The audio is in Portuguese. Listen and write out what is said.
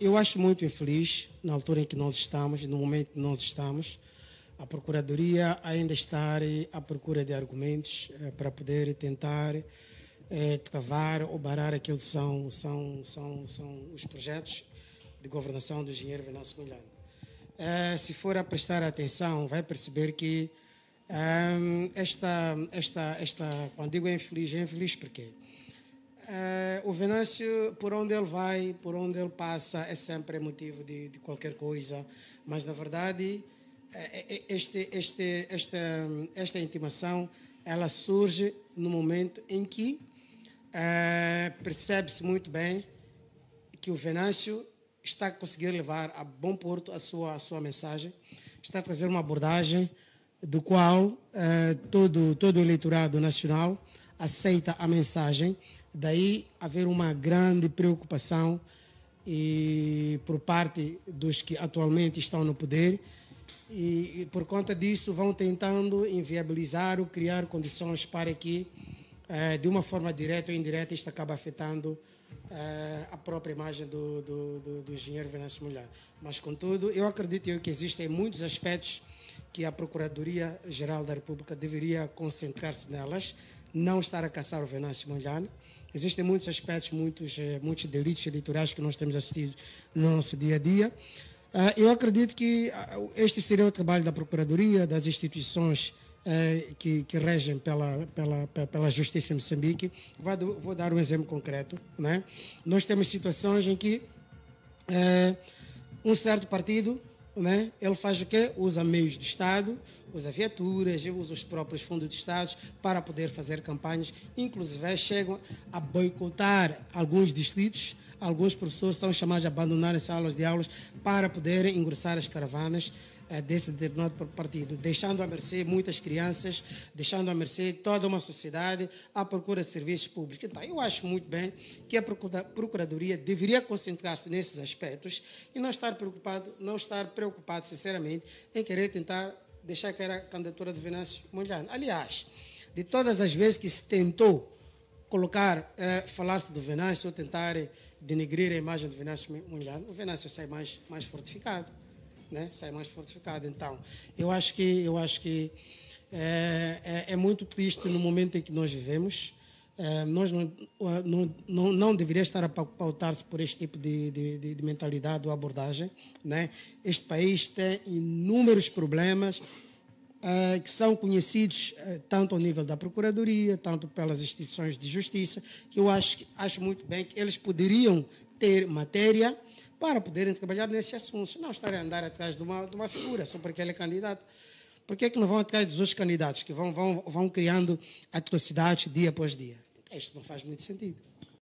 eu acho muito infeliz, na altura em que nós estamos, no momento em que nós estamos, a Procuradoria ainda estar à procura de argumentos eh, para poder tentar eh, travar ou barar aqueles que são, são, são, são os projetos de governação do engenheiro Venâncio Milano. Eh, se for a prestar atenção, vai perceber que eh, esta, esta, esta, quando digo infeliz, é infeliz porque eh, o Venâncio, por onde ele vai, por onde ele passa, é sempre motivo de, de qualquer coisa. Mas, na verdade, eh, eh, este, este, esta, esta intimação ela surge no momento em que percebe-se muito bem que o Venâncio está a conseguir levar a bom porto a sua, a sua mensagem, está a trazer uma abordagem do qual todo, todo o eleitorado nacional aceita a mensagem. Daí haver uma grande preocupação e por parte dos que atualmente estão no poder e, e por conta disso vão tentando inviabilizar ou criar condições para que eh, de uma forma direta ou indireta isto acabe afetando eh, a própria imagem do, do, do, do engenheiro Venâncio Mulher. Mas contudo, eu acredito eu que existem muitos aspectos que a Procuradoria-Geral da República deveria concentrar-se nelas não estar a caçar o Venâncio simonjano. Existem muitos aspectos, muitos, eh, muitos delitos eleitorais que nós temos assistido no nosso dia a dia. Ah, eu acredito que ah, este seria o trabalho da Procuradoria, das instituições eh, que, que regem pela, pela, pela Justiça em Moçambique. Vou, dar um exemplo concreto. Né? Nós temos situações em que eh, um certo partido né? ele faz o quê? Usa meios de Estado, usa viaturas, usa os próprios fundos de Estado para poder fazer campanhas. Inclusive, chegam a boicotar alguns distritos, alguns professores são chamados a abandonar as salas de aulas para poderem engrossar as caravanas. É desse determinado partido, deixando à mercê muitas crianças, deixando à mercê toda uma sociedade à procura de serviços públicos. Então, eu acho muito bem que a Procuradoria deveria concentrar-se nesses aspectos e não estar preocupado, não estar preocupado, sinceramente, em querer tentar deixar que era a candidatura de Venâncio Mondlane. Aliás, de todas as vezes que se tentou colocar, eh, falar-se do Venâncio ou tentar denegrir a imagem do Venâncio Mondlane, o Venâncio sai mais, mais fortificado né? sai mais fortificado. Então, eu acho que, eu acho que é, é, é muito triste no momento em que nós vivemos. É, nós não, é, não, não, não deveria estar a pautar-se por este tipo de, de, de, mentalidade ou abordagem. Né? Este país tem inúmeros problemas é, que são conhecidos é, tanto ao nível da Procuradoria, tanto pelas instituições de justiça, que eu acho, acho muito bem que eles poderiam ter matéria para poderem trabalhar nesse assunto. Se não estarem a andar atrás de uma, de uma figura só porque ele é candidato. Por que, é que não vão atrás dos outros candidatos que vão, vão, vão criando atrocidades dia após dia? Então, isto não faz muito sentido.